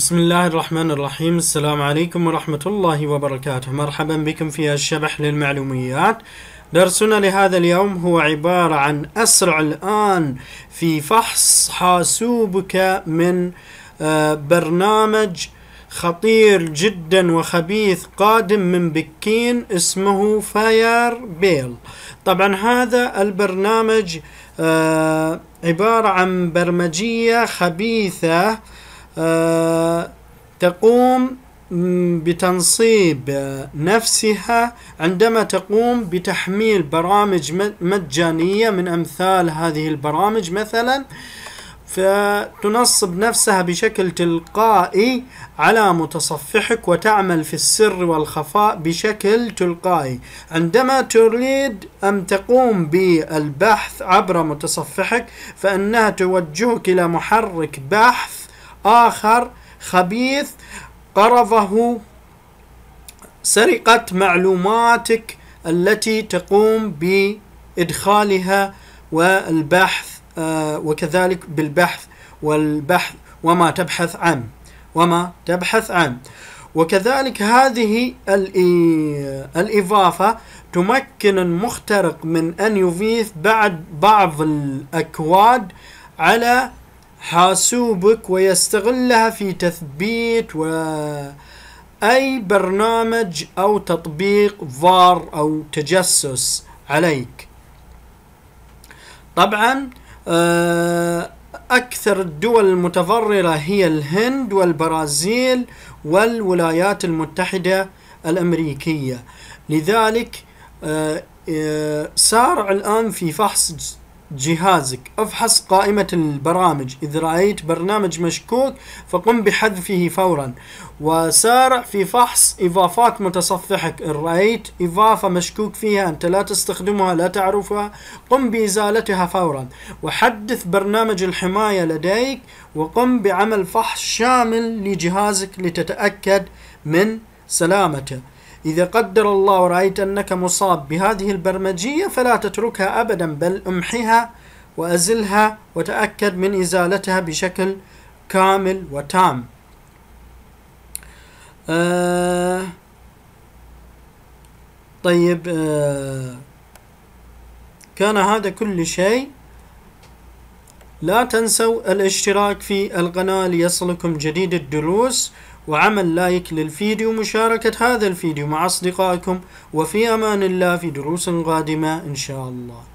بسم الله الرحمن الرحيم السلام عليكم ورحمة الله وبركاته مرحبا بكم في الشبح للمعلوميات درسنا لهذا اليوم هو عبارة عن أسرع الآن في فحص حاسوبك من برنامج خطير جدا وخبيث قادم من بكين اسمه فاير بيل طبعا هذا البرنامج عبارة عن برمجية خبيثة آه، تقوم بتنصيب نفسها عندما تقوم بتحميل برامج مجانية من أمثال هذه البرامج مثلا فتنصب نفسها بشكل تلقائي على متصفحك وتعمل في السر والخفاء بشكل تلقائي عندما تريد أن تقوم بالبحث عبر متصفحك فإنها توجهك إلى محرك بحث آخر خبيث قرضه سرقة معلوماتك التي تقوم بإدخالها والبحث آه، وكذلك بالبحث والبحث وما تبحث عن وما تبحث عن وكذلك هذه الإضافة تمكن المخترق من أن يضيف بعد بعض الأكواد على حاسوبك ويستغلها في تثبيت و أي برنامج أو تطبيق فار أو تجسس عليك طبعا آه، أكثر الدول المتضررة هي الهند والبرازيل والولايات المتحدة الأمريكية لذلك سارع آه، آه، الآن في فحص جهازك افحص قائمة البرامج إذ رأيت برنامج مشكوك فقم بحذفه فورا وسارع في فحص إضافات متصفحك إن رأيت إضافة مشكوك فيها أنت لا تستخدمها لا تعرفها قم بإزالتها فورا وحدث برنامج الحماية لديك وقم بعمل فحص شامل لجهازك لتتأكد من سلامته إذا قدر الله رأيت أنك مصاب بهذه البرمجية فلا تتركها أبدا بل امحها وأزلها وتأكد من إزالتها بشكل كامل وتام آه، طيب آه، كان هذا كل شيء لا تنسوا الاشتراك في القناة ليصلكم جديد الدروس وعمل لايك للفيديو مشاركة هذا الفيديو مع أصدقائكم وفي أمان الله في دروس قادمة إن شاء الله